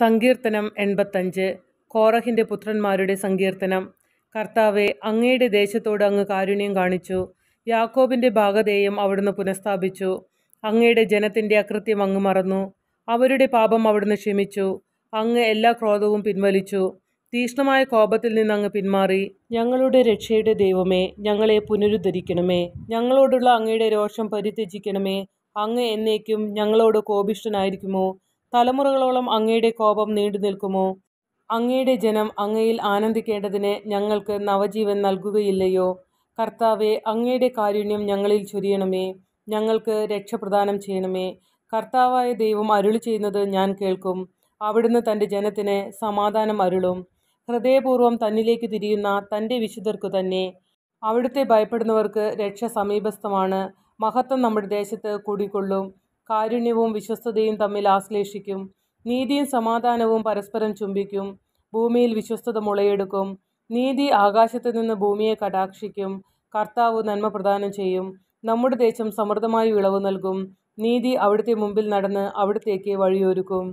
സങ്കീർത്തനം എൺപത്തഞ്ച് കോറഹിൻ്റെ പുത്രന്മാരുടെ സങ്കീർത്തനം കർത്താവെ അങ്ങയുടെ ദേശത്തോട് അങ്ങ് കാരുണ്യം കാണിച്ചു യാക്കോബിൻ്റെ ഭാഗധേയം അവിടുന്ന് പുനഃസ്ഥാപിച്ചു അങ്ങയുടെ ജനത്തിൻ്റെ അകൃത്യം അങ്ങ് മറന്നു അവരുടെ പാപം അവിടുന്ന് ക്ഷമിച്ചു അങ്ങ് എല്ലാ ക്രോധവും പിൻവലിച്ചു തീഷ്ണമായ കോപത്തിൽ നിന്ന് അങ്ങ് പിന്മാറി ഞങ്ങളുടെ രക്ഷയുടെ ദൈവമേ ഞങ്ങളെ പുനരുദ്ധരിക്കണമേ ഞങ്ങളോടുള്ള അങ്ങയുടെ രോഷം പരിത്യജിക്കണമേ അങ്ങ് എന്നേക്കും ഞങ്ങളോട് കോപിഷ്ടനായിരിക്കുമോ തലമുറകളോളം അങ്ങയുടെ കോപം നീണ്ടു നിൽക്കുമോ അങ്ങയുടെ ജനം അങ്ങയിൽ ആനന്ദിക്കേണ്ടതിന് ഞങ്ങൾക്ക് നവജീവൻ നൽകുകയില്ലയോ കർത്താവെ അങ്ങയുടെ കാരുണ്യം ഞങ്ങളിൽ ചൊരിയണമേ ഞങ്ങൾക്ക് രക്ഷപ്രദാനം ചെയ്യണമേ കർത്താവായ ദൈവം അരുളി ചെയ്യുന്നത് ഞാൻ കേൾക്കും അവിടുന്ന് തൻ്റെ ജനത്തിന് സമാധാനം അരുളും ഹൃദയപൂർവ്വം തന്നിലേക്ക് തിരിയുന്ന തൻ്റെ വിശുദ്ധർക്കു തന്നെ അവിടുത്തെ ഭയപ്പെടുന്നവർക്ക് രക്ഷ സമീപസ്ഥമാണ് മഹത്വം നമ്മുടെ ദേശത്ത് കൂടിക്കൊള്ളും കാരുണ്യവും വിശ്വസ്തതയും തമ്മിൽ ആശ്ലേഷിക്കും നീതിയും സമാധാനവും പരസ്പരം ചുംബിക്കും ഭൂമിയിൽ വിശ്വസ്തത മുളയെടുക്കും നീതി ആകാശത്തു നിന്ന് ഭൂമിയെ കടാക്ഷിക്കും കർത്താവ് നന്മ പ്രദാനം ചെയ്യും നമ്മുടെ ദേശം സമൃദ്ധമായി വിളവ് നൽകും നീതി അവിടുത്തെ മുമ്പിൽ നടന്ന് അവിടത്തേക്ക് വഴിയൊരുക്കും